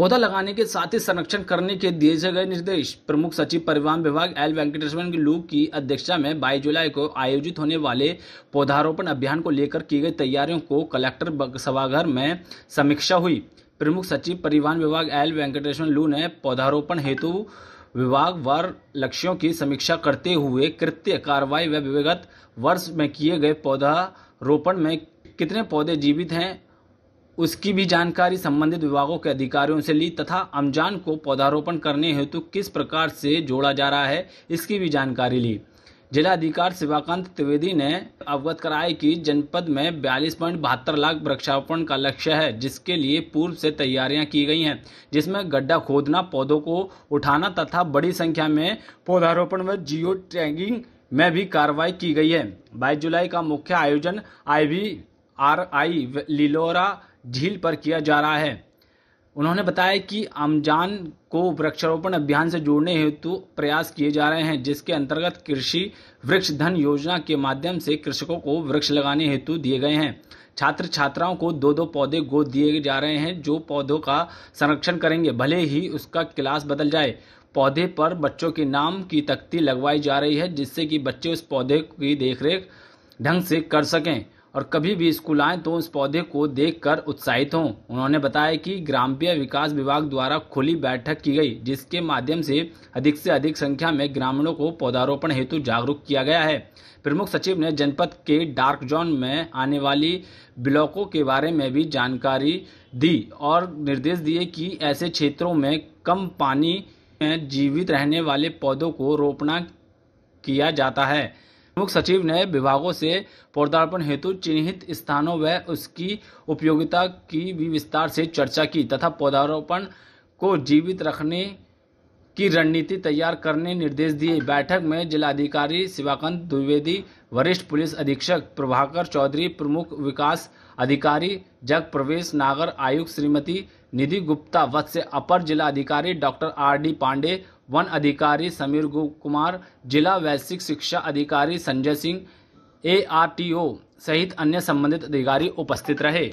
पौधा लगाने के साथ ही संरक्षण करने के दिए गए निर्देश प्रमुख सचिव परिवहन विभाग एल वेंकटेश्वरन लू की अध्यक्षता में बाईस जुलाई को आयोजित होने वाले पौधारोपण अभियान को लेकर की गई तैयारियों को कलेक्टर सभागार में समीक्षा हुई प्रमुख सचिव परिवहन विभाग एल वेंकटेश्वर लू ने पौधारोपण हेतु विभाग वार लक्ष्यों की समीक्षा करते हुए कृत्य कार्रवाई व विगत वर्ष में किए गए पौधारोपण में कितने पौधे जीवित हैं उसकी भी जानकारी संबंधित विभागों के अधिकारियों से ली तथा अमजान को पौधारोपण करने हेतु किस प्रकार से जोड़ा जा रहा है इसकी भी जानकारी ली जिला अधिकार शिवाकांत त्रिवेदी ने अवगत कराया कि जनपद में बयालीस पॉइंट बहत्तर लाख वृक्षारोपण का लक्ष्य है जिसके लिए पूर्व से तैयारियां की गई हैं जिसमें गड्ढा खोदना पौधों को उठाना तथा बड़ी संख्या में पौधारोपण व जियो टैगिंग में भी कार्रवाई की गई है बाईस जुलाई का मुख्य आयोजन आई वी आर आई लिलोरा झील पर किया जा रहा है उन्होंने बताया कि आमजान को वृक्षारोपण अभियान से जोड़ने हेतु प्रयास किए जा रहे हैं जिसके अंतर्गत कृषि वृक्ष धन योजना के माध्यम से कृषकों को वृक्ष लगाने हेतु दिए गए हैं छात्र छात्राओं को दो दो पौधे गोद दिए जा रहे हैं जो पौधों का संरक्षण करेंगे भले ही उसका क्लास बदल जाए पौधे पर बच्चों के नाम की तख्ती लगवाई जा रही है जिससे कि बच्चे उस पौधे की देखरेख ढंग से कर सकें और कभी भी स्कूल आए तो उस पौधे को देखकर उत्साहित हों उन्होंने बताया कि ग्राम्य विकास विभाग द्वारा खुली बैठक की गई जिसके माध्यम से अधिक से अधिक संख्या में ग्रामीणों को पौधारोपण हेतु जागरूक किया गया है प्रमुख सचिव ने जनपद के डार्क जोन में आने वाली ब्लॉकों के बारे में भी जानकारी दी और निर्देश दिए कि ऐसे क्षेत्रों में कम पानी में जीवित रहने वाले पौधों को रोपना किया जाता है मुख्य सचिव ने विभागों से पौधारोपण हेतु चिन्हित स्थानों व उसकी उपयोगिता की भी विस्तार से चर्चा की तथा पौधारोपण को जीवित रखने की रणनीति तैयार करने निर्देश दिए बैठक में जिलाधिकारी शिवाकंत द्विवेदी वरिष्ठ पुलिस अधीक्षक प्रभाकर चौधरी प्रमुख विकास अधिकारी जग प्रवेश नागर आयुक्त श्रीमती निधि गुप्ता वत्स्य अपर जिलाधिकारी डॉक्टर आर डी पांडे वन अधिकारी समीर कुमार जिला वैश्विक शिक्षा अधिकारी संजय सिंह ए सहित अन्य संबंधित अधिकारी उपस्थित रहे